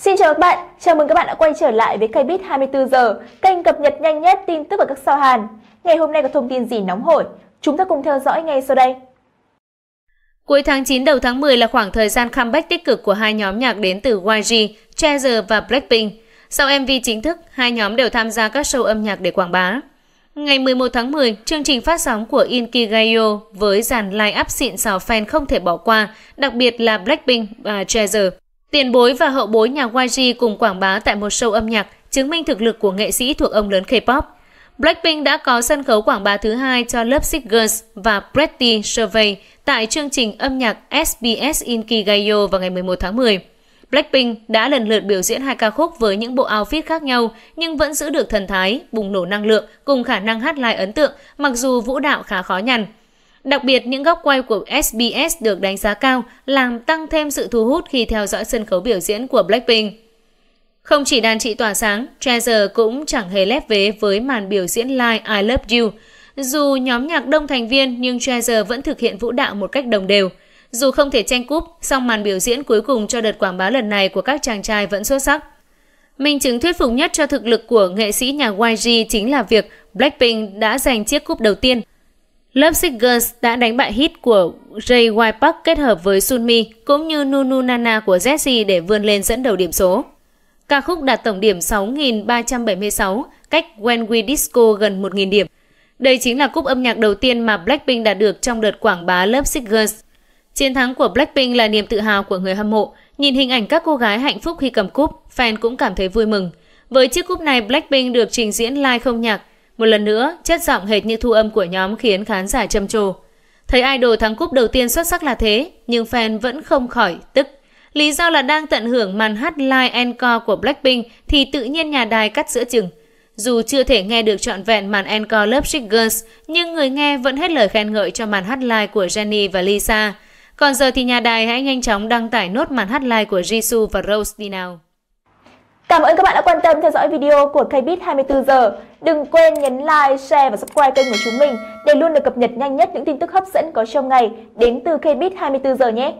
Xin chào các bạn, chào mừng các bạn đã quay trở lại với kênh Bit 24 giờ, kênh cập nhật nhanh nhất tin tức và các sao Hàn. Ngày hôm nay có thông tin gì nóng hổi? Chúng ta cùng theo dõi ngay sau đây. Cuối tháng 9 đầu tháng 10 là khoảng thời gian comeback tích cực của hai nhóm nhạc đến từ YG, Treasure và Blackpink. Sau MV chính thức, hai nhóm đều tham gia các show âm nhạc để quảng bá. Ngày 11 tháng 10, chương trình phát sóng của Inkigayo với dàn line-up xịn sò fan không thể bỏ qua, đặc biệt là Blackpink và Treasure. Tiền bối và hậu bối nhà YG cùng quảng bá tại một show âm nhạc, chứng minh thực lực của nghệ sĩ thuộc ông lớn K-pop. Blackpink đã có sân khấu quảng bá thứ hai cho lớp Six Girls và Pretty Survey tại chương trình âm nhạc SBS Inkigayo vào ngày 11 tháng 10. Blackpink đã lần lượt biểu diễn hai ca khúc với những bộ outfit khác nhau nhưng vẫn giữ được thần thái, bùng nổ năng lượng cùng khả năng hát live ấn tượng mặc dù vũ đạo khá khó nhằn. Đặc biệt, những góc quay của SBS được đánh giá cao, làm tăng thêm sự thu hút khi theo dõi sân khấu biểu diễn của Blackpink. Không chỉ đàn chị tỏa sáng, Treasure cũng chẳng hề lép vế với màn biểu diễn live I Love You. Dù nhóm nhạc đông thành viên nhưng Treasure vẫn thực hiện vũ đạo một cách đồng đều. Dù không thể tranh cúp, song màn biểu diễn cuối cùng cho đợt quảng bá lần này của các chàng trai vẫn xuất sắc. Minh chứng thuyết phục nhất cho thực lực của nghệ sĩ nhà YG chính là việc Blackpink đã giành chiếc cúp đầu tiên Lớp Six Girls đã đánh bại hit của Jay White Park kết hợp với Sunmi cũng như Nunu Nana của Jessie để vươn lên dẫn đầu điểm số. Ca khúc đạt tổng điểm 6.376, cách When We Disco gần 1.000 điểm. Đây chính là cúp âm nhạc đầu tiên mà Blackpink đạt được trong đợt quảng bá Love Six Girls. Chiến thắng của Blackpink là niềm tự hào của người hâm mộ. Nhìn hình ảnh các cô gái hạnh phúc khi cầm cúp, fan cũng cảm thấy vui mừng. Với chiếc cúp này, Blackpink được trình diễn live không nhạc một lần nữa, chất giọng hệt như thu âm của nhóm khiến khán giả trầm trồ. Thấy idol thắng cúp đầu tiên xuất sắc là thế, nhưng fan vẫn không khỏi tức. Lý do là đang tận hưởng màn hát live encore của Blackpink thì tự nhiên nhà đài cắt giữa chừng. Dù chưa thể nghe được trọn vẹn màn encore lớp Chic Girls, nhưng người nghe vẫn hết lời khen ngợi cho màn hát live của Jennie và Lisa. Còn giờ thì nhà đài hãy nhanh chóng đăng tải nốt màn hát live của Jisoo và Rose đi nào. Cảm ơn các bạn đã quan tâm theo dõi video của KBIT 24 giờ. Đừng quên nhấn like, share và subscribe kênh của chúng mình để luôn được cập nhật nhanh nhất những tin tức hấp dẫn có trong ngày đến từ KBIT 24 giờ nhé.